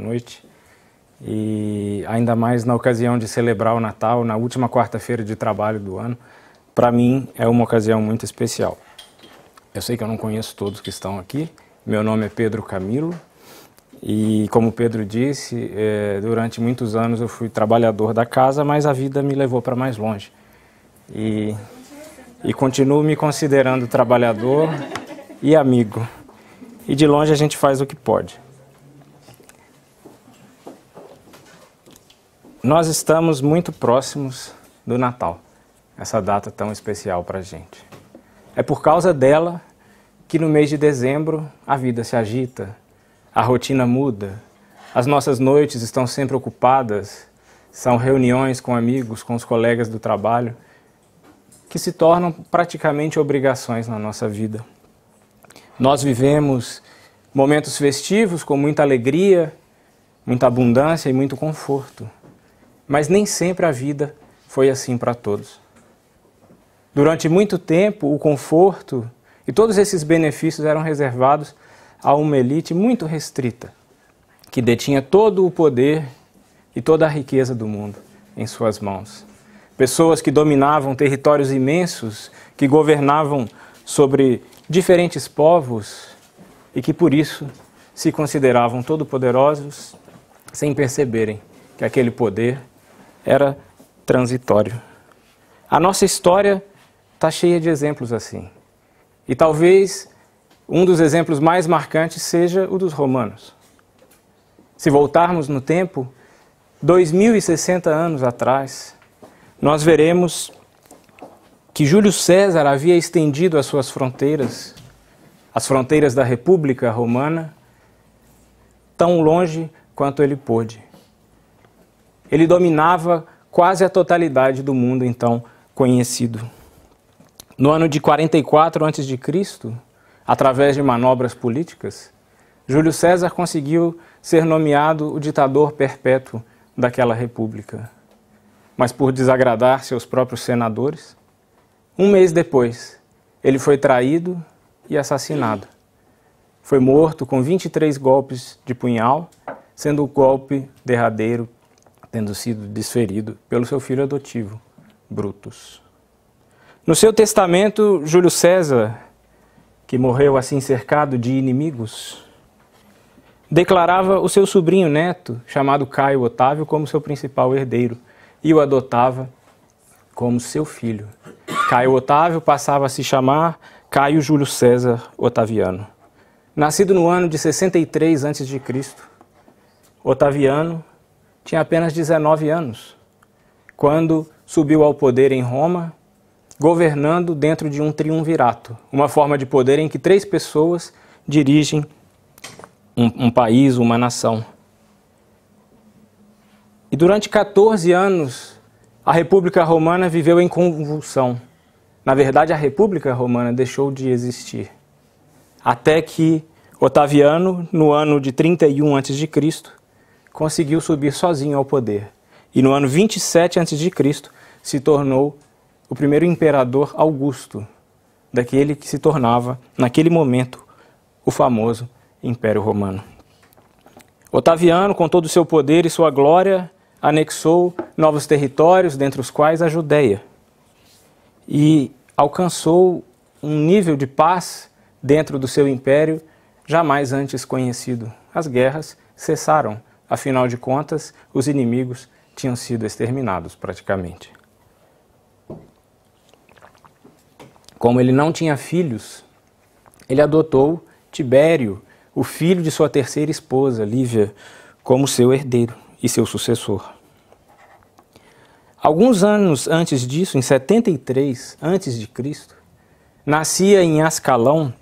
noite. E ainda mais na ocasião de celebrar o Natal, na última quarta-feira de trabalho do ano, para mim é uma ocasião muito especial. Eu sei que eu não conheço todos que estão aqui. Meu nome é Pedro Camilo e, como Pedro disse, é, durante muitos anos eu fui trabalhador da casa, mas a vida me levou para mais longe. E, e continuo me considerando trabalhador e amigo. E de longe a gente faz o que pode. Nós estamos muito próximos do Natal, essa data tão especial para a gente. É por causa dela que no mês de dezembro a vida se agita, a rotina muda, as nossas noites estão sempre ocupadas, são reuniões com amigos, com os colegas do trabalho, que se tornam praticamente obrigações na nossa vida. Nós vivemos momentos festivos com muita alegria, muita abundância e muito conforto mas nem sempre a vida foi assim para todos. Durante muito tempo, o conforto e todos esses benefícios eram reservados a uma elite muito restrita, que detinha todo o poder e toda a riqueza do mundo em suas mãos. Pessoas que dominavam territórios imensos, que governavam sobre diferentes povos e que por isso se consideravam todo-poderosos sem perceberem que aquele poder era transitório. A nossa história está cheia de exemplos assim. E talvez um dos exemplos mais marcantes seja o dos romanos. Se voltarmos no tempo, 2060 anos atrás, nós veremos que Júlio César havia estendido as suas fronteiras, as fronteiras da República Romana, tão longe quanto ele pôde. Ele dominava quase a totalidade do mundo então conhecido. No ano de 44 a.C., através de manobras políticas, Júlio César conseguiu ser nomeado o ditador perpétuo daquela república. Mas por desagradar seus próprios senadores, um mês depois, ele foi traído e assassinado. Foi morto com 23 golpes de punhal, sendo o golpe derradeiro tendo sido desferido pelo seu filho adotivo, Brutus. No seu testamento, Júlio César, que morreu assim cercado de inimigos, declarava o seu sobrinho neto, chamado Caio Otávio, como seu principal herdeiro e o adotava como seu filho. Caio Otávio passava a se chamar Caio Júlio César Otaviano. Nascido no ano de 63 a.C., Otaviano tinha apenas 19 anos, quando subiu ao poder em Roma, governando dentro de um triunvirato, uma forma de poder em que três pessoas dirigem um, um país, uma nação. E durante 14 anos, a República Romana viveu em convulsão. Na verdade, a República Romana deixou de existir. Até que Otaviano, no ano de 31 a.C., conseguiu subir sozinho ao poder e no ano 27 a.C. se tornou o primeiro imperador Augusto, daquele que se tornava, naquele momento, o famoso Império Romano. Otaviano, com todo o seu poder e sua glória, anexou novos territórios, dentre os quais a Judéia, e alcançou um nível de paz dentro do seu império jamais antes conhecido. As guerras cessaram Afinal de contas, os inimigos tinham sido exterminados praticamente. Como ele não tinha filhos, ele adotou Tibério, o filho de sua terceira esposa, Lívia, como seu herdeiro e seu sucessor. Alguns anos antes disso, em 73 antes de Cristo, nascia em Ascalão,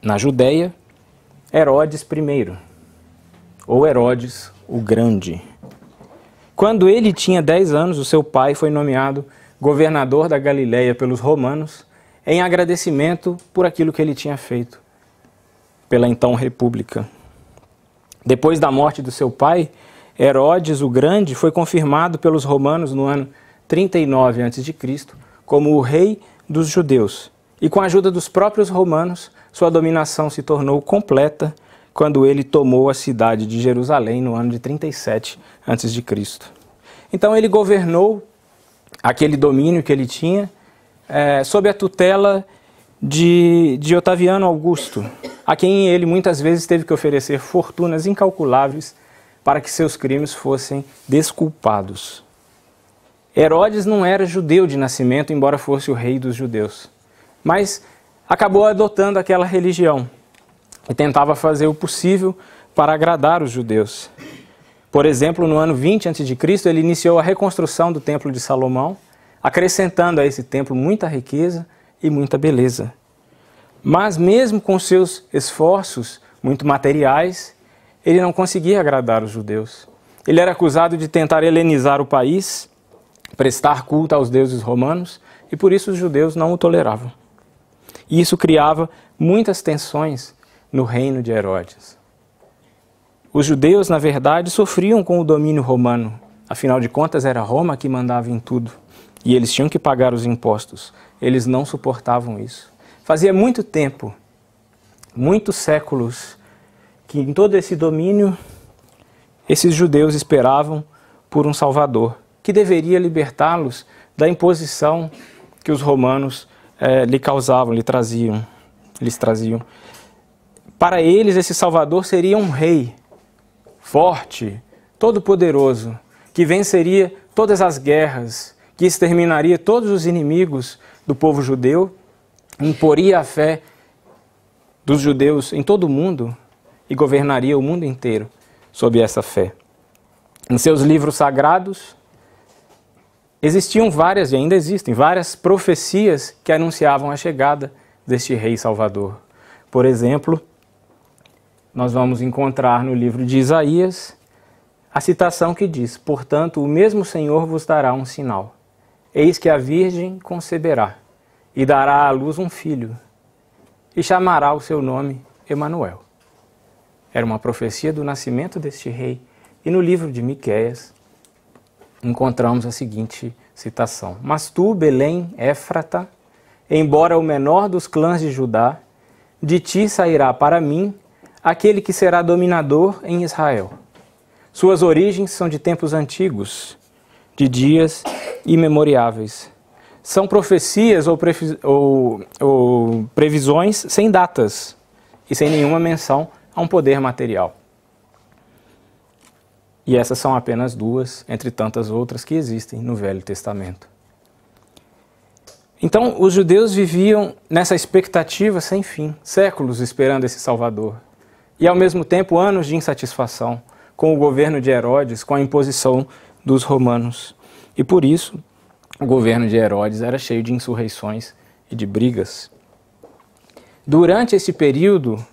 na Judéia, Herodes I, ou Herodes o Grande. Quando ele tinha 10 anos, o seu pai foi nomeado governador da Galiléia pelos romanos em agradecimento por aquilo que ele tinha feito pela então república. Depois da morte do seu pai, Herodes o Grande foi confirmado pelos romanos no ano 39 a.C. como o rei dos judeus. E com a ajuda dos próprios romanos, sua dominação se tornou completa quando ele tomou a cidade de Jerusalém no ano de 37 a.C. Então ele governou aquele domínio que ele tinha é, sob a tutela de, de Otaviano Augusto, a quem ele muitas vezes teve que oferecer fortunas incalculáveis para que seus crimes fossem desculpados. Herodes não era judeu de nascimento, embora fosse o rei dos judeus, mas acabou adotando aquela religião e tentava fazer o possível para agradar os judeus. Por exemplo, no ano 20 a.C., ele iniciou a reconstrução do Templo de Salomão, acrescentando a esse templo muita riqueza e muita beleza. Mas, mesmo com seus esforços muito materiais, ele não conseguia agradar os judeus. Ele era acusado de tentar helenizar o país, prestar culto aos deuses romanos, e por isso os judeus não o toleravam. E isso criava muitas tensões no reino de Herodes. Os judeus, na verdade, sofriam com o domínio romano, afinal de contas era Roma que mandava em tudo e eles tinham que pagar os impostos. Eles não suportavam isso. Fazia muito tempo, muitos séculos, que em todo esse domínio, esses judeus esperavam por um Salvador que deveria libertá-los da imposição que os romanos eh, lhe causavam, lhe traziam, lhes traziam. Para eles, esse Salvador seria um rei forte, todo-poderoso, que venceria todas as guerras, que exterminaria todos os inimigos do povo judeu, imporia a fé dos judeus em todo o mundo e governaria o mundo inteiro sob essa fé. Em seus livros sagrados, existiam várias, e ainda existem, várias profecias que anunciavam a chegada deste Rei Salvador. Por exemplo, nós vamos encontrar no livro de Isaías a citação que diz: Portanto, o mesmo Senhor vos dará um sinal. Eis que a Virgem conceberá e dará à luz um filho, e chamará o seu nome Emanuel. Era uma profecia do nascimento deste rei, e no livro de Miqueias encontramos a seguinte citação: Mas tu, Belém, Éfrata, embora o menor dos clãs de Judá, de ti sairá para mim aquele que será dominador em Israel. Suas origens são de tempos antigos, de dias imemoriáveis. São profecias ou, ou, ou previsões sem datas e sem nenhuma menção a um poder material. E essas são apenas duas, entre tantas outras que existem no Velho Testamento. Então, os judeus viviam nessa expectativa sem fim, séculos esperando esse Salvador, e, ao mesmo tempo, anos de insatisfação com o governo de Herodes, com a imposição dos romanos. E por isso, o governo de Herodes era cheio de insurreições e de brigas. Durante esse período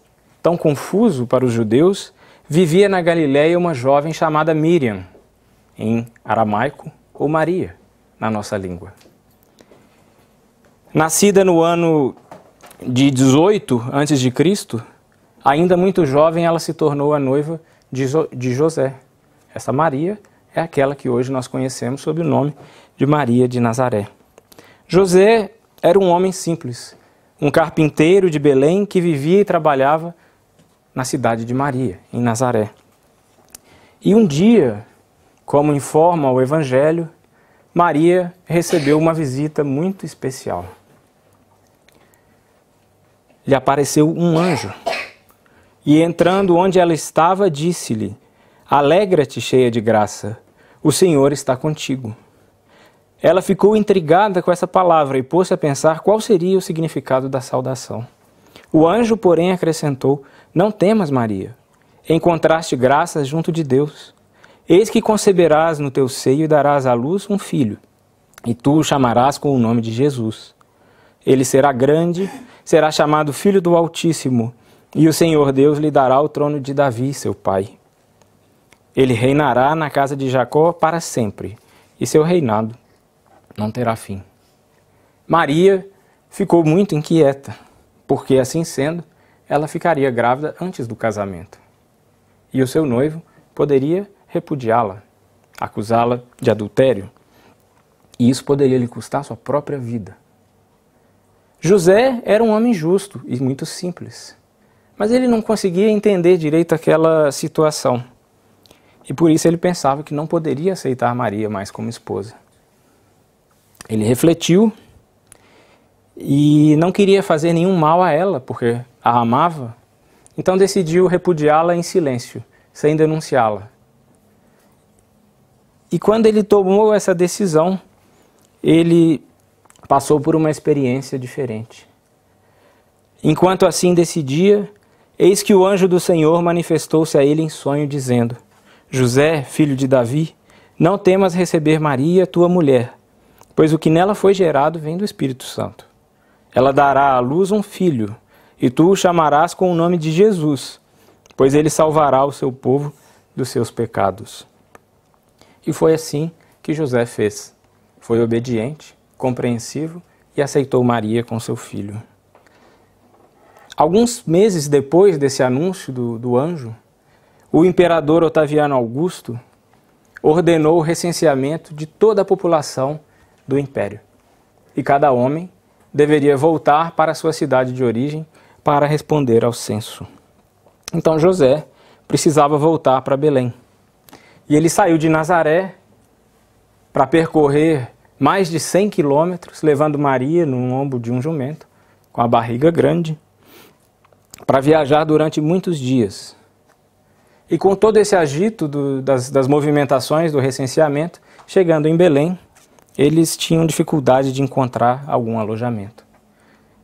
tão confuso para os judeus, vivia na Galiléia uma jovem chamada Miriam, em aramaico, ou Maria, na nossa língua. Nascida no ano de 18 a.C., Ainda muito jovem, ela se tornou a noiva de, jo de José. Essa Maria é aquela que hoje nós conhecemos sob o nome de Maria de Nazaré. José era um homem simples, um carpinteiro de Belém que vivia e trabalhava na cidade de Maria, em Nazaré. E um dia, como informa o Evangelho, Maria recebeu uma visita muito especial. Lhe apareceu um anjo e entrando onde ela estava, disse-lhe: Alegra-te, cheia de graça, o Senhor está contigo. Ela ficou intrigada com essa palavra e pôs-se a pensar qual seria o significado da saudação. O anjo, porém, acrescentou: Não temas, Maria, encontraste graças junto de Deus. Eis que conceberás no teu seio e darás à luz um filho, e tu o chamarás com o nome de Jesus. Ele será grande, será chamado Filho do Altíssimo e o Senhor Deus lhe dará o trono de Davi, seu pai. Ele reinará na casa de Jacó para sempre, e seu reinado não terá fim. Maria ficou muito inquieta, porque assim sendo, ela ficaria grávida antes do casamento. E o seu noivo poderia repudiá-la, acusá-la de adultério, e isso poderia lhe custar sua própria vida. José era um homem justo e muito simples. Mas ele não conseguia entender direito aquela situação. E por isso ele pensava que não poderia aceitar Maria mais como esposa. Ele refletiu e não queria fazer nenhum mal a ela, porque a amava. Então decidiu repudiá-la em silêncio, sem denunciá-la. E quando ele tomou essa decisão, ele passou por uma experiência diferente. Enquanto assim decidia, Eis que o anjo do Senhor manifestou-se a ele em sonho, dizendo: José, filho de Davi, não temas receber Maria, tua mulher, pois o que nela foi gerado vem do Espírito Santo. Ela dará à luz um filho, e tu o chamarás com o nome de Jesus, pois ele salvará o seu povo dos seus pecados. E foi assim que José fez. Foi obediente, compreensivo e aceitou Maria com seu filho. Alguns meses depois desse anúncio do, do anjo, o imperador Otaviano Augusto ordenou o recenseamento de toda a população do império. E cada homem deveria voltar para sua cidade de origem para responder ao censo. Então José precisava voltar para Belém. E ele saiu de Nazaré para percorrer mais de 100 quilômetros, levando Maria no ombro de um jumento, com a barriga grande para viajar durante muitos dias. E com todo esse agito do, das, das movimentações, do recenseamento, chegando em Belém, eles tinham dificuldade de encontrar algum alojamento.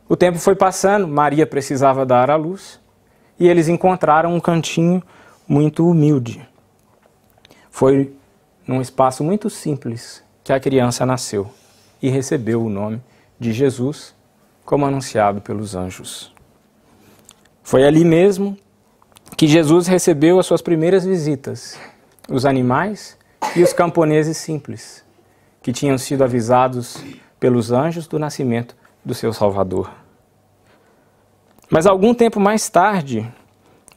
O tempo foi passando, Maria precisava dar à luz, e eles encontraram um cantinho muito humilde. Foi num espaço muito simples que a criança nasceu e recebeu o nome de Jesus, como anunciado pelos anjos. Foi ali mesmo que Jesus recebeu as suas primeiras visitas, os animais e os camponeses simples, que tinham sido avisados pelos anjos do nascimento do seu Salvador. Mas algum tempo mais tarde,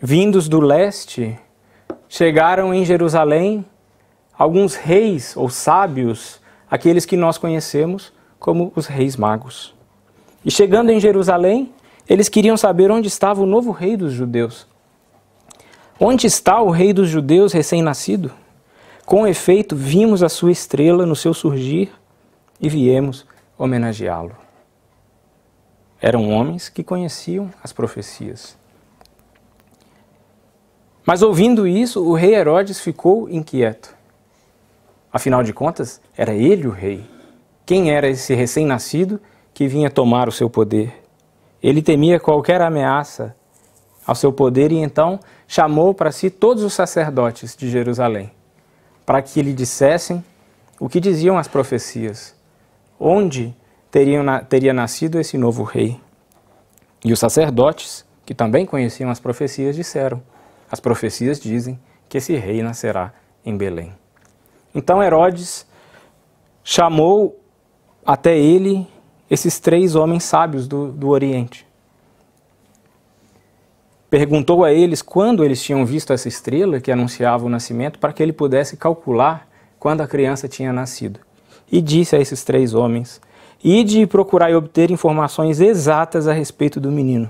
vindos do leste, chegaram em Jerusalém alguns reis ou sábios, aqueles que nós conhecemos como os reis magos. E chegando em Jerusalém, eles queriam saber onde estava o novo rei dos judeus. Onde está o rei dos judeus recém-nascido? Com efeito, vimos a sua estrela no seu surgir e viemos homenageá-lo. Eram homens que conheciam as profecias. Mas ouvindo isso, o rei Herodes ficou inquieto. Afinal de contas, era ele o rei. Quem era esse recém-nascido que vinha tomar o seu poder? Ele temia qualquer ameaça ao seu poder e então chamou para si todos os sacerdotes de Jerusalém, para que lhe dissessem o que diziam as profecias, onde teriam, teria nascido esse novo rei. E os sacerdotes, que também conheciam as profecias, disseram: As profecias dizem que esse rei nascerá em Belém. Então Herodes chamou até ele esses três homens sábios do, do Oriente. Perguntou a eles quando eles tinham visto essa estrela que anunciava o nascimento, para que ele pudesse calcular quando a criança tinha nascido. E disse a esses três homens: Ide procurar e obter informações exatas a respeito do menino.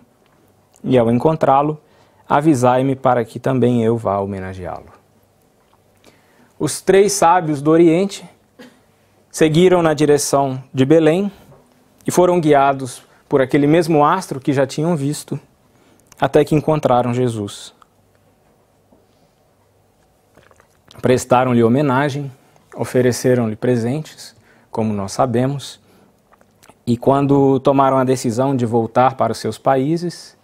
E ao encontrá-lo, avisai-me para que também eu vá homenageá-lo. Os três sábios do Oriente seguiram na direção de Belém e foram guiados por aquele mesmo astro que já tinham visto, até que encontraram Jesus. Prestaram-lhe homenagem, ofereceram-lhe presentes, como nós sabemos, e quando tomaram a decisão de voltar para os seus países,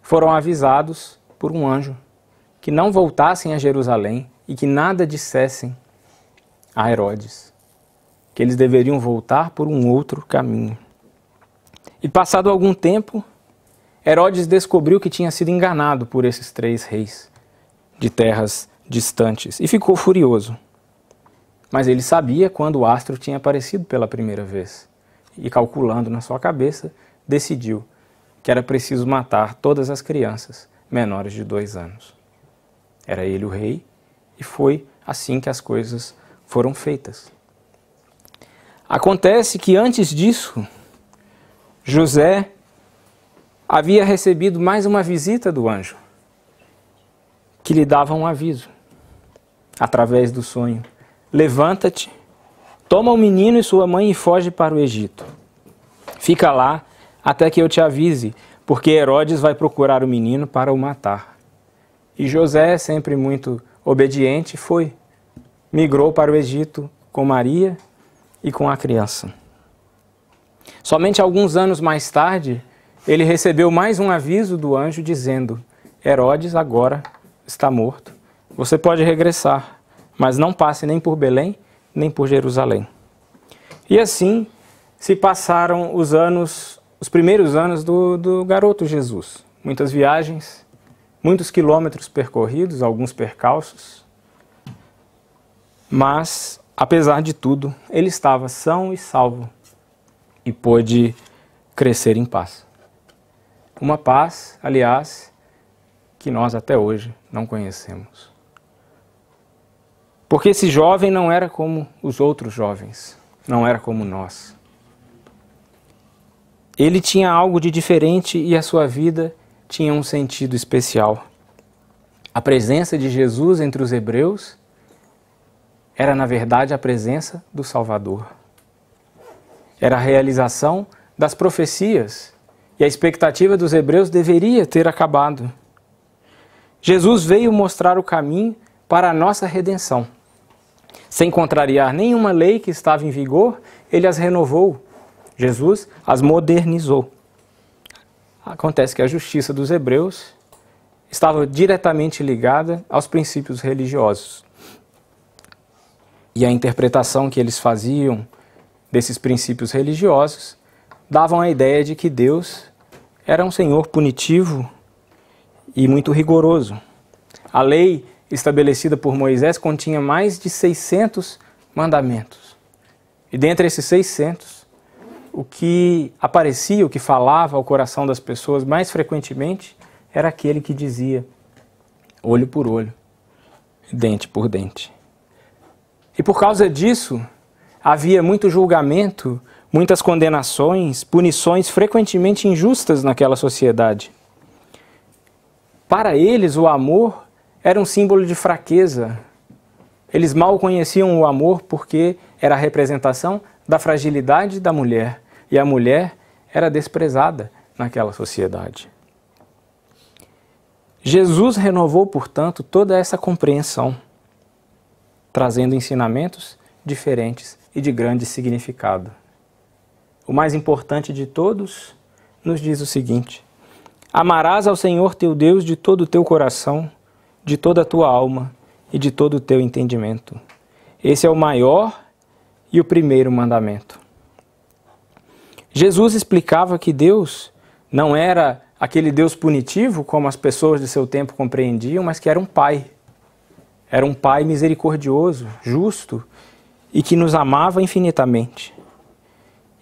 foram avisados por um anjo que não voltassem a Jerusalém e que nada dissessem a Herodes que eles deveriam voltar por um outro caminho. E passado algum tempo, Herodes descobriu que tinha sido enganado por esses três reis de terras distantes e ficou furioso. Mas ele sabia quando o astro tinha aparecido pela primeira vez e, calculando na sua cabeça, decidiu que era preciso matar todas as crianças menores de dois anos. Era ele o rei e foi assim que as coisas foram feitas. Acontece que antes disso, José havia recebido mais uma visita do anjo, que lhe dava um aviso, através do sonho: Levanta-te, toma o menino e sua mãe e foge para o Egito. Fica lá até que eu te avise, porque Herodes vai procurar o menino para o matar. E José, sempre muito obediente, foi, migrou para o Egito com Maria e com a criança. Somente alguns anos mais tarde, ele recebeu mais um aviso do anjo dizendo: Herodes agora está morto. Você pode regressar, mas não passe nem por Belém, nem por Jerusalém. E assim se passaram os anos, os primeiros anos do, do garoto Jesus. Muitas viagens, muitos quilômetros percorridos, alguns percalços, mas Apesar de tudo, ele estava são e salvo e pôde crescer em paz. Uma paz, aliás, que nós até hoje não conhecemos. Porque esse jovem não era como os outros jovens, não era como nós. Ele tinha algo de diferente e a sua vida tinha um sentido especial. A presença de Jesus entre os hebreus era, na verdade, a presença do Salvador. Era a realização das profecias e a expectativa dos hebreus deveria ter acabado. Jesus veio mostrar o caminho para a nossa redenção. Sem contrariar nenhuma lei que estava em vigor, ele as renovou. Jesus as modernizou. Acontece que a justiça dos hebreus estava diretamente ligada aos princípios religiosos e a interpretação que eles faziam desses princípios religiosos davam a ideia de que Deus era um senhor punitivo e muito rigoroso. A lei estabelecida por Moisés continha mais de 600 mandamentos. E dentre esses 600, o que aparecia, o que falava ao coração das pessoas mais frequentemente era aquele que dizia olho por olho, dente por dente. E por causa disso, havia muito julgamento, muitas condenações, punições frequentemente injustas naquela sociedade. Para eles, o amor era um símbolo de fraqueza. Eles mal conheciam o amor porque era a representação da fragilidade da mulher. E a mulher era desprezada naquela sociedade. Jesus renovou, portanto, toda essa compreensão trazendo ensinamentos diferentes e de grande significado. O mais importante de todos nos diz o seguinte: Amarás ao Senhor teu Deus de todo o teu coração, de toda a tua alma e de todo o teu entendimento. Esse é o maior e o primeiro mandamento. Jesus explicava que Deus não era aquele Deus punitivo, como as pessoas de seu tempo compreendiam, mas que era um pai era um Pai misericordioso, justo e que nos amava infinitamente.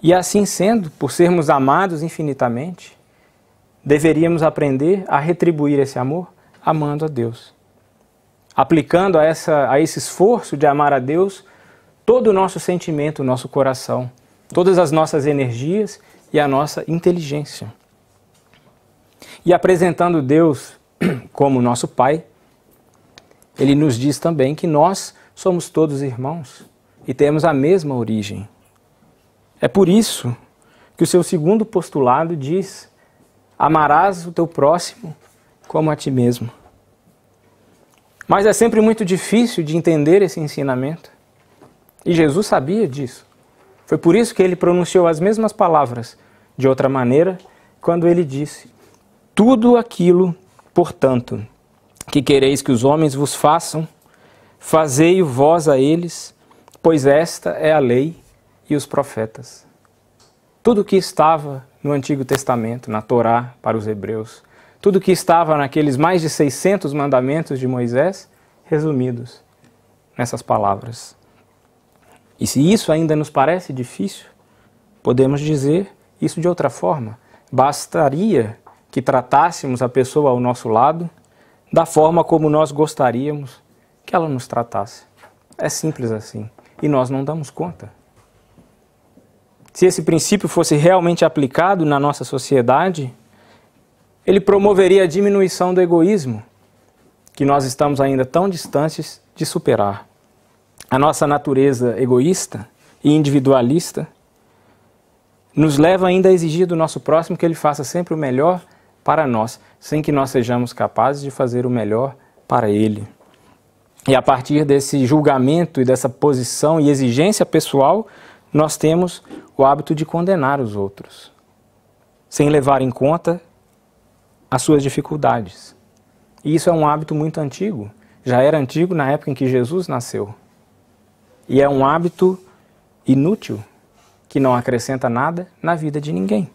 E assim sendo, por sermos amados infinitamente, deveríamos aprender a retribuir esse amor amando a Deus. Aplicando a, essa, a esse esforço de amar a Deus todo o nosso sentimento, o nosso coração, todas as nossas energias e a nossa inteligência. E apresentando Deus como nosso Pai, ele nos diz também que nós somos todos irmãos e temos a mesma origem. É por isso que o seu segundo postulado diz: amarás o teu próximo como a ti mesmo. Mas é sempre muito difícil de entender esse ensinamento. E Jesus sabia disso. Foi por isso que ele pronunciou as mesmas palavras de outra maneira quando ele disse: Tudo aquilo, portanto, que quereis que os homens vos façam, fazei-o vós a eles, pois esta é a lei e os profetas. Tudo o que estava no Antigo Testamento, na Torá para os hebreus, tudo o que estava naqueles mais de 600 mandamentos de Moisés, resumidos nessas palavras. E se isso ainda nos parece difícil, podemos dizer isso de outra forma. Bastaria que tratássemos a pessoa ao nosso lado da forma como nós gostaríamos que ela nos tratasse. É simples assim. E nós não damos conta. Se esse princípio fosse realmente aplicado na nossa sociedade, ele promoveria a diminuição do egoísmo, que nós estamos ainda tão distantes de superar. A nossa natureza egoísta e individualista nos leva ainda a exigir do nosso próximo que ele faça sempre o melhor para nós, sem que nós sejamos capazes de fazer o melhor para Ele. E a partir desse julgamento e dessa posição e exigência pessoal, nós temos o hábito de condenar os outros, sem levar em conta as suas dificuldades. E isso é um hábito muito antigo, já era antigo na época em que Jesus nasceu. E é um hábito inútil que não acrescenta nada na vida de ninguém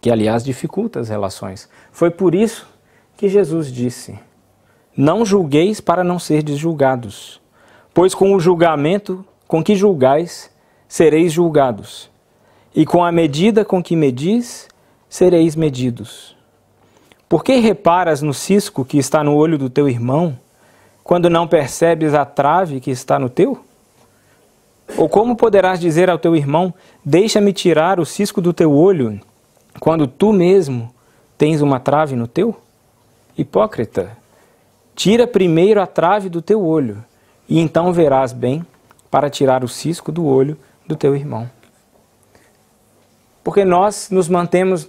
que aliás dificulta as relações. Foi por isso que Jesus disse: Não julgueis para não serdes julgados, pois com o julgamento com que julgais, sereis julgados, e com a medida com que medis, sereis medidos. Por que reparas no cisco que está no olho do teu irmão, quando não percebes a trave que está no teu? Ou como poderás dizer ao teu irmão: Deixa-me tirar o cisco do teu olho, quando tu mesmo tens uma trave no teu? Hipócrita, tira primeiro a trave do teu olho, e então verás bem para tirar o cisco do olho do teu irmão. Porque nós nos mantemos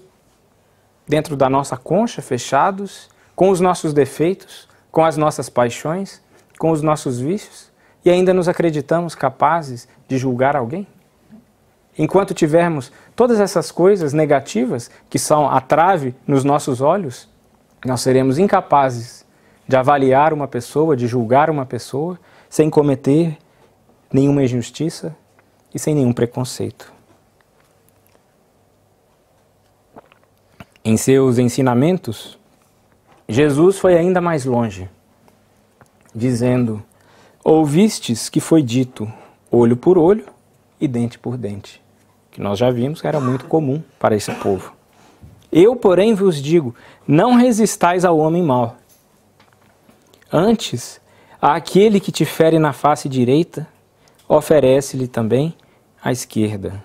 dentro da nossa concha, fechados, com os nossos defeitos, com as nossas paixões, com os nossos vícios, e ainda nos acreditamos capazes de julgar alguém? enquanto tivermos todas essas coisas negativas, que são a trave nos nossos olhos, nós seremos incapazes de avaliar uma pessoa, de julgar uma pessoa, sem cometer nenhuma injustiça e sem nenhum preconceito. Em seus ensinamentos, Jesus foi ainda mais longe, dizendo: Ouvistes que foi dito olho por olho e dente por dente que nós já vimos que era muito comum para esse povo. Eu, porém, vos digo: não resistais ao homem mau. Antes, àquele que te fere na face direita, oferece-lhe também a esquerda.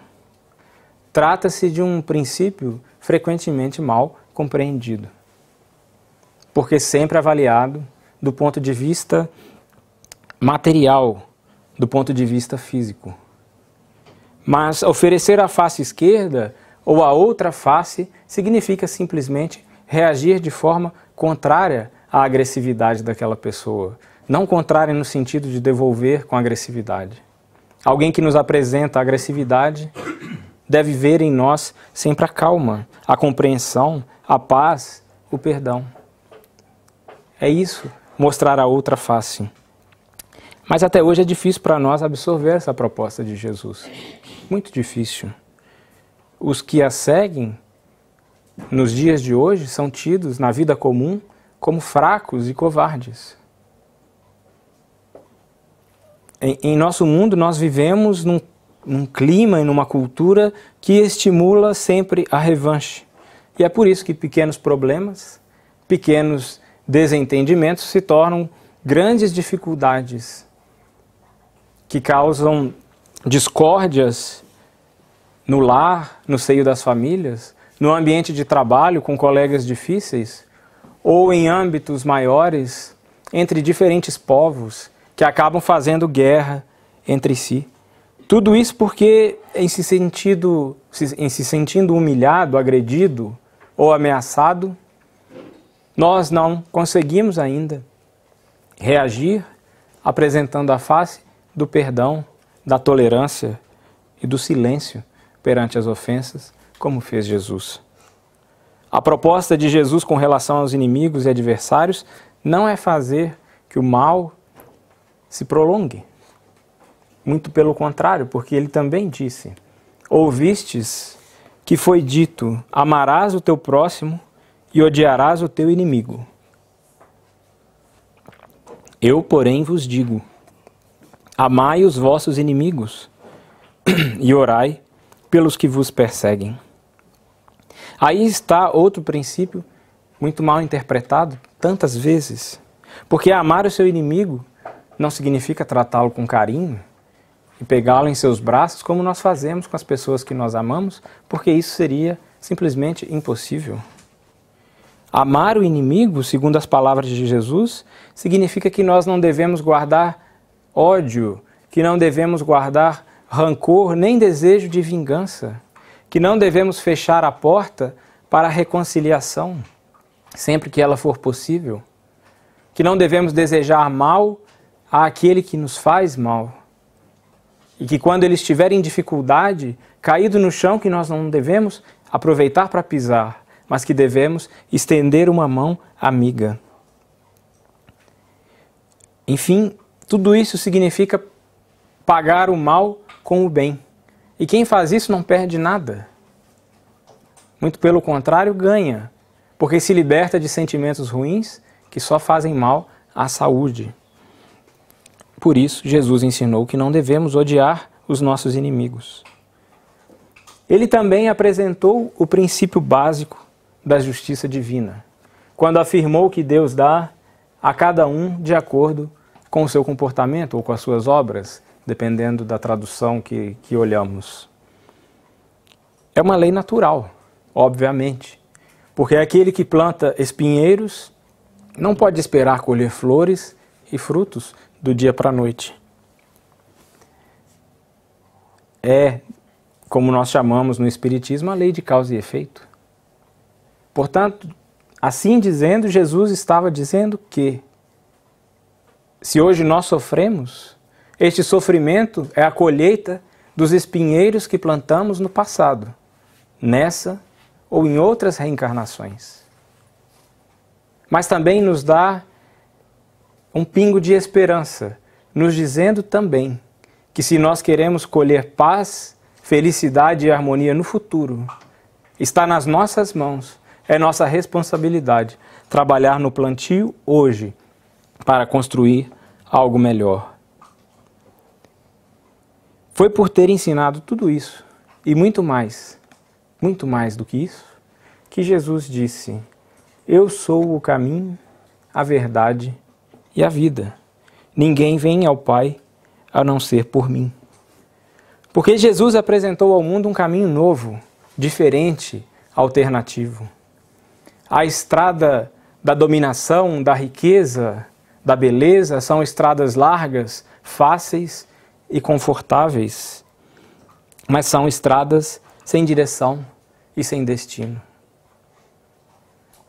Trata-se de um princípio frequentemente mal compreendido, porque sempre avaliado do ponto de vista material, do ponto de vista físico. Mas oferecer a face esquerda ou a outra face significa simplesmente reagir de forma contrária à agressividade daquela pessoa. Não contrária no sentido de devolver com agressividade. Alguém que nos apresenta agressividade deve ver em nós sempre a calma, a compreensão, a paz, o perdão. É isso, mostrar a outra face. Mas até hoje é difícil para nós absorver essa proposta de Jesus. Muito difícil. Os que a seguem, nos dias de hoje, são tidos na vida comum como fracos e covardes. Em, em nosso mundo, nós vivemos num, num clima e numa cultura que estimula sempre a revanche. E é por isso que pequenos problemas, pequenos desentendimentos se tornam grandes dificuldades que causam discórdias no lar, no seio das famílias, no ambiente de trabalho com colegas difíceis, ou em âmbitos maiores entre diferentes povos que acabam fazendo guerra entre si. Tudo isso porque, em se, sentido, em se sentindo humilhado, agredido ou ameaçado, nós não conseguimos ainda reagir apresentando a face do perdão, da tolerância e do silêncio perante as ofensas, como fez Jesus. A proposta de Jesus com relação aos inimigos e adversários não é fazer que o mal se prolongue. Muito pelo contrário, porque ele também disse: Ouvistes que foi dito: Amarás o teu próximo e odiarás o teu inimigo. Eu, porém, vos digo: Amai os vossos inimigos e orai pelos que vos perseguem. Aí está outro princípio muito mal interpretado tantas vezes. Porque amar o seu inimigo não significa tratá-lo com carinho e pegá-lo em seus braços como nós fazemos com as pessoas que nós amamos, porque isso seria simplesmente impossível. Amar o inimigo, segundo as palavras de Jesus, significa que nós não devemos guardar ódio, que não devemos guardar rancor nem desejo de vingança, que não devemos fechar a porta para a reconciliação, sempre que ela for possível, que não devemos desejar mal àquele que nos faz mal, e que quando ele estiver em dificuldade, caído no chão, que nós não devemos aproveitar para pisar, mas que devemos estender uma mão amiga. Enfim, tudo isso significa pagar o mal com o bem. E quem faz isso não perde nada. Muito pelo contrário, ganha, porque se liberta de sentimentos ruins que só fazem mal à saúde. Por isso, Jesus ensinou que não devemos odiar os nossos inimigos. Ele também apresentou o princípio básico da justiça divina, quando afirmou que Deus dá a cada um de acordo com o seu comportamento ou com as suas obras, dependendo da tradução que, que olhamos. É uma lei natural, obviamente, porque é aquele que planta espinheiros não pode esperar colher flores e frutos do dia para a noite. É, como nós chamamos no Espiritismo, a lei de causa e efeito. Portanto, assim dizendo, Jesus estava dizendo que se hoje nós sofremos, este sofrimento é a colheita dos espinheiros que plantamos no passado, nessa ou em outras reencarnações. Mas também nos dá um pingo de esperança, nos dizendo também que se nós queremos colher paz, felicidade e harmonia no futuro, está nas nossas mãos, é nossa responsabilidade trabalhar no plantio hoje para construir algo melhor. Foi por ter ensinado tudo isso e muito mais, muito mais do que isso, que Jesus disse: Eu sou o caminho, a verdade e a vida. Ninguém vem ao Pai a não ser por mim. Porque Jesus apresentou ao mundo um caminho novo, diferente, alternativo. A estrada da dominação, da riqueza, da beleza são estradas largas, fáceis e confortáveis, mas são estradas sem direção e sem destino.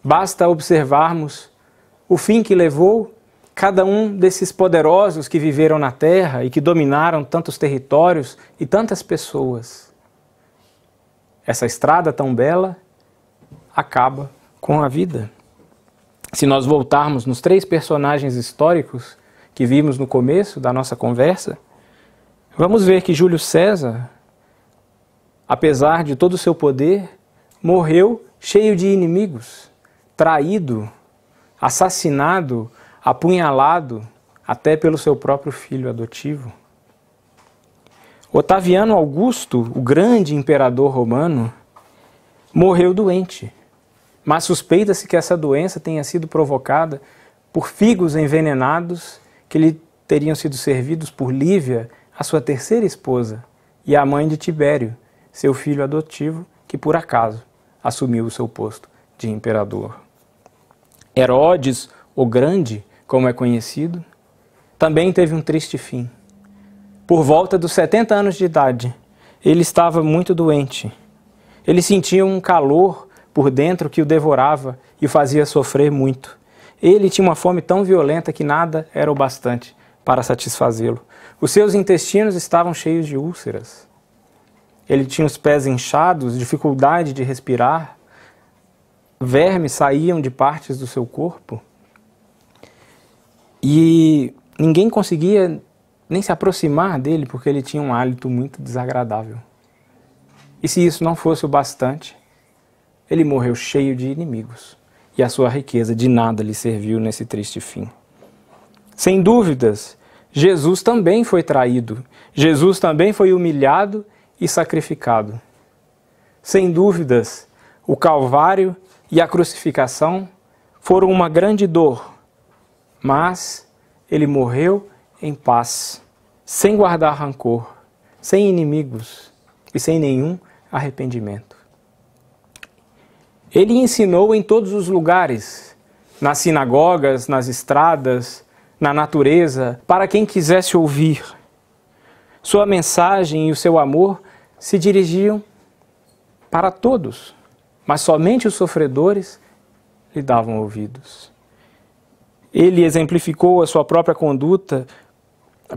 Basta observarmos o fim que levou cada um desses poderosos que viveram na terra e que dominaram tantos territórios e tantas pessoas. Essa estrada tão bela acaba com a vida se nós voltarmos nos três personagens históricos que vimos no começo da nossa conversa, vamos ver que Júlio César, apesar de todo o seu poder, morreu cheio de inimigos, traído, assassinado, apunhalado até pelo seu próprio filho adotivo. Otaviano Augusto, o grande imperador romano, morreu doente mas suspeita-se que essa doença tenha sido provocada por figos envenenados que lhe teriam sido servidos por Lívia, a sua terceira esposa, e a mãe de Tibério, seu filho adotivo, que por acaso assumiu o seu posto de imperador. Herodes, o Grande, como é conhecido, também teve um triste fim. Por volta dos 70 anos de idade, ele estava muito doente. Ele sentia um calor por dentro que o devorava e o fazia sofrer muito. Ele tinha uma fome tão violenta que nada era o bastante para satisfazê-lo. Os seus intestinos estavam cheios de úlceras. Ele tinha os pés inchados, dificuldade de respirar. Vermes saíam de partes do seu corpo. E ninguém conseguia nem se aproximar dele porque ele tinha um hálito muito desagradável. E se isso não fosse o bastante, ele morreu cheio de inimigos, e a sua riqueza de nada lhe serviu nesse triste fim. Sem dúvidas, Jesus também foi traído, Jesus também foi humilhado e sacrificado. Sem dúvidas, o Calvário e a crucificação foram uma grande dor, mas ele morreu em paz, sem guardar rancor, sem inimigos e sem nenhum arrependimento. Ele ensinou em todos os lugares, nas sinagogas, nas estradas, na natureza, para quem quisesse ouvir. Sua mensagem e o seu amor se dirigiam para todos, mas somente os sofredores lhe davam ouvidos. Ele exemplificou a sua própria conduta,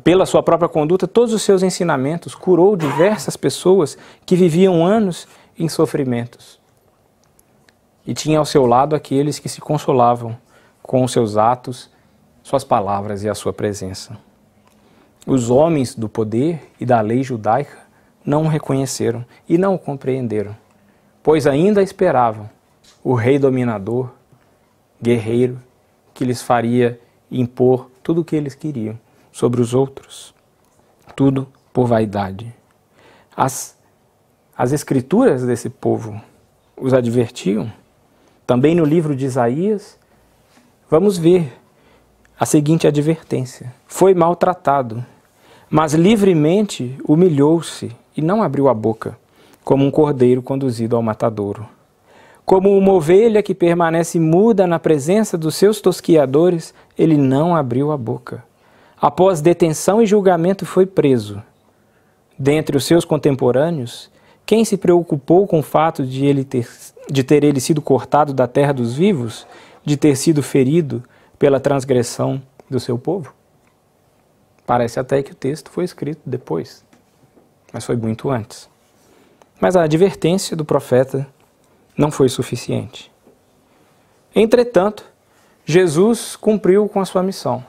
pela sua própria conduta, todos os seus ensinamentos, curou diversas pessoas que viviam anos em sofrimentos e tinha ao seu lado aqueles que se consolavam com os seus atos, suas palavras e a sua presença. Os homens do poder e da lei judaica não o reconheceram e não o compreenderam, pois ainda esperavam o rei dominador, guerreiro, que lhes faria impor tudo o que eles queriam sobre os outros, tudo por vaidade. As, as escrituras desse povo os advertiam também no livro de Isaías, vamos ver a seguinte advertência: Foi maltratado, mas livremente humilhou-se e não abriu a boca, como um cordeiro conduzido ao matadouro. Como uma ovelha que permanece muda na presença dos seus tosquiadores, ele não abriu a boca. Após detenção e julgamento, foi preso. Dentre os seus contemporâneos, quem se preocupou com o fato de, ele ter, de ter ele sido cortado da terra dos vivos, de ter sido ferido pela transgressão do seu povo? Parece até que o texto foi escrito depois, mas foi muito antes. Mas a advertência do profeta não foi suficiente. Entretanto, Jesus cumpriu com a sua missão.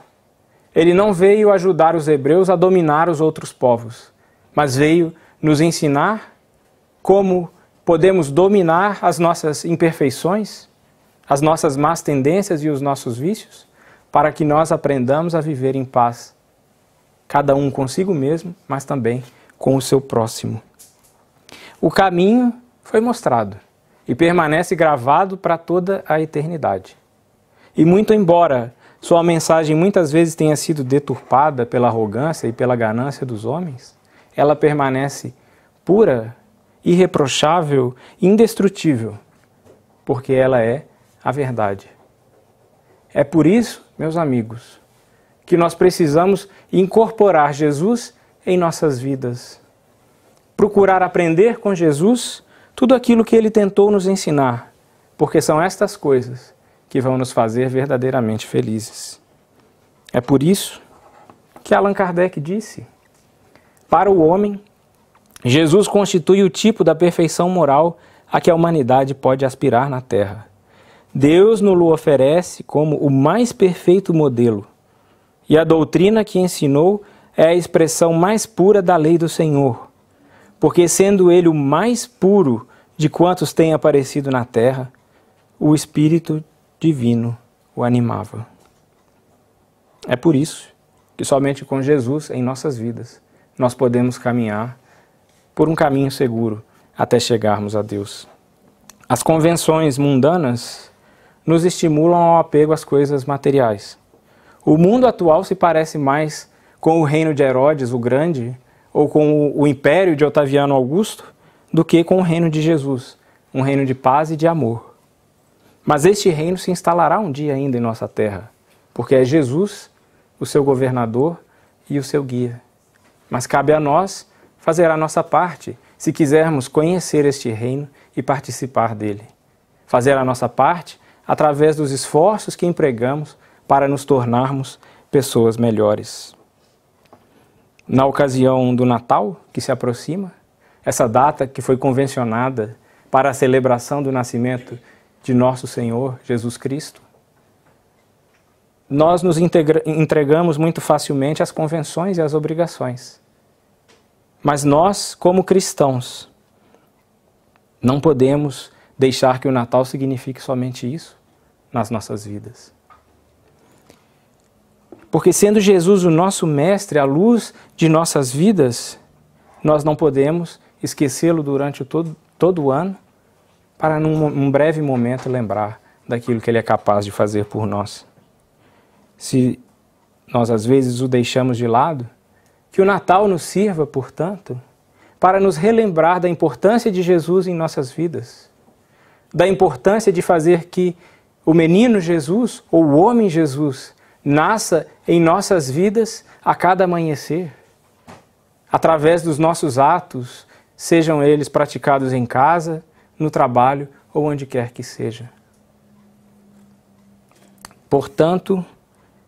Ele não veio ajudar os hebreus a dominar os outros povos, mas veio nos ensinar como podemos dominar as nossas imperfeições, as nossas más tendências e os nossos vícios, para que nós aprendamos a viver em paz, cada um consigo mesmo, mas também com o seu próximo. O caminho foi mostrado e permanece gravado para toda a eternidade. E muito embora sua mensagem muitas vezes tenha sido deturpada pela arrogância e pela ganância dos homens, ela permanece pura irreprochável, indestrutível, porque ela é a verdade. É por isso, meus amigos, que nós precisamos incorporar Jesus em nossas vidas. Procurar aprender com Jesus tudo aquilo que ele tentou nos ensinar, porque são estas coisas que vão nos fazer verdadeiramente felizes. É por isso que Allan Kardec disse: Para o homem, Jesus constitui o tipo da perfeição moral a que a humanidade pode aspirar na Terra. Deus nos oferece como o mais perfeito modelo, e a doutrina que ensinou é a expressão mais pura da lei do Senhor, porque sendo ele o mais puro de quantos têm aparecido na terra, o Espírito Divino o animava. É por isso que somente com Jesus em nossas vidas nós podemos caminhar por um caminho seguro até chegarmos a Deus. As convenções mundanas nos estimulam ao apego às coisas materiais. O mundo atual se parece mais com o reino de Herodes o Grande ou com o império de Otaviano Augusto do que com o reino de Jesus, um reino de paz e de amor. Mas este reino se instalará um dia ainda em nossa terra, porque é Jesus o seu governador e o seu guia. Mas cabe a nós Fazer a nossa parte se quisermos conhecer este reino e participar dele. Fazer a nossa parte através dos esforços que empregamos para nos tornarmos pessoas melhores. Na ocasião do Natal, que se aproxima, essa data que foi convencionada para a celebração do nascimento de nosso Senhor Jesus Cristo, nós nos entregamos muito facilmente às convenções e às obrigações. Mas nós, como cristãos, não podemos deixar que o Natal signifique somente isso nas nossas vidas. Porque, sendo Jesus o nosso Mestre, a luz de nossas vidas, nós não podemos esquecê-lo durante todo, todo o ano para, num um breve momento, lembrar daquilo que ele é capaz de fazer por nós. Se nós, às vezes, o deixamos de lado, que o Natal nos sirva, portanto, para nos relembrar da importância de Jesus em nossas vidas, da importância de fazer que o menino Jesus ou o homem Jesus nasça em nossas vidas a cada amanhecer, através dos nossos atos, sejam eles praticados em casa, no trabalho ou onde quer que seja. Portanto,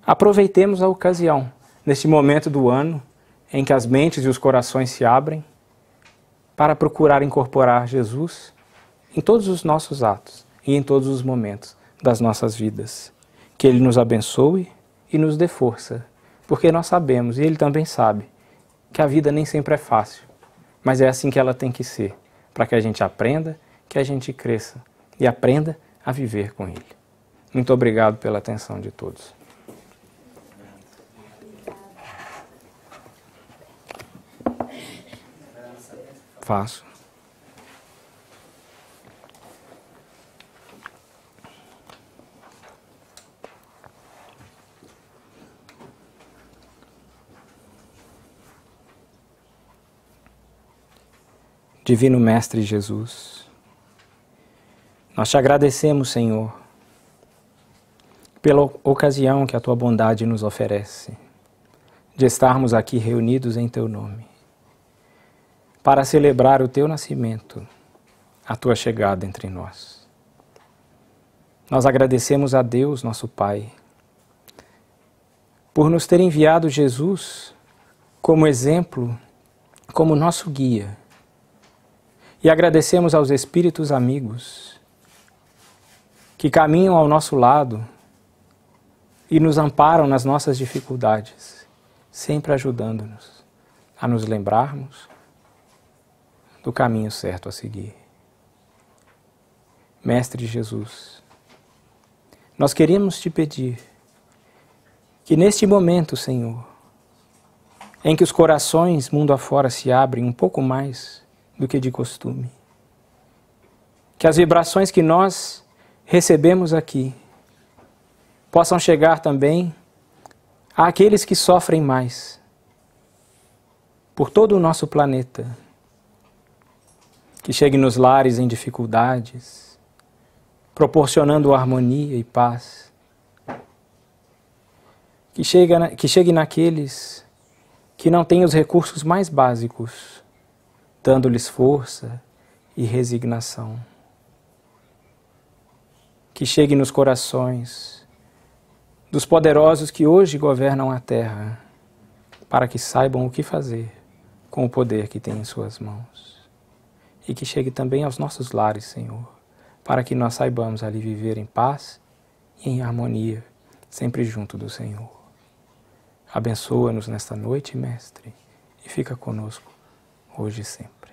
aproveitemos a ocasião neste momento do ano em que as mentes e os corações se abrem para procurar incorporar Jesus em todos os nossos atos e em todos os momentos das nossas vidas. Que Ele nos abençoe e nos dê força, porque nós sabemos, e Ele também sabe, que a vida nem sempre é fácil, mas é assim que ela tem que ser, para que a gente aprenda, que a gente cresça e aprenda a viver com Ele. Muito obrigado pela atenção de todos. Faço. Divino Mestre Jesus, nós te agradecemos, Senhor, pela ocasião que a tua bondade nos oferece de estarmos aqui reunidos em teu nome para celebrar o teu nascimento, a tua chegada entre nós. Nós agradecemos a Deus, nosso Pai, por nos ter enviado Jesus como exemplo, como nosso guia. E agradecemos aos Espíritos amigos que caminham ao nosso lado e nos amparam nas nossas dificuldades, sempre ajudando-nos a nos lembrarmos do caminho certo a seguir. Mestre Jesus, nós queremos te pedir que neste momento, Senhor, em que os corações mundo afora se abrem um pouco mais do que de costume, que as vibrações que nós recebemos aqui possam chegar também àqueles que sofrem mais por todo o nosso planeta que chegue nos lares em dificuldades, proporcionando harmonia e paz, que chegue, na, que chegue naqueles que não têm os recursos mais básicos, dando-lhes força e resignação. Que chegue nos corações dos poderosos que hoje governam a terra, para que saibam o que fazer com o poder que têm em suas mãos e que chegue também aos nossos lares, Senhor, para que nós saibamos ali viver em paz e em harmonia, sempre junto do Senhor. Abençoa-nos nesta noite, Mestre, e fica conosco hoje e sempre.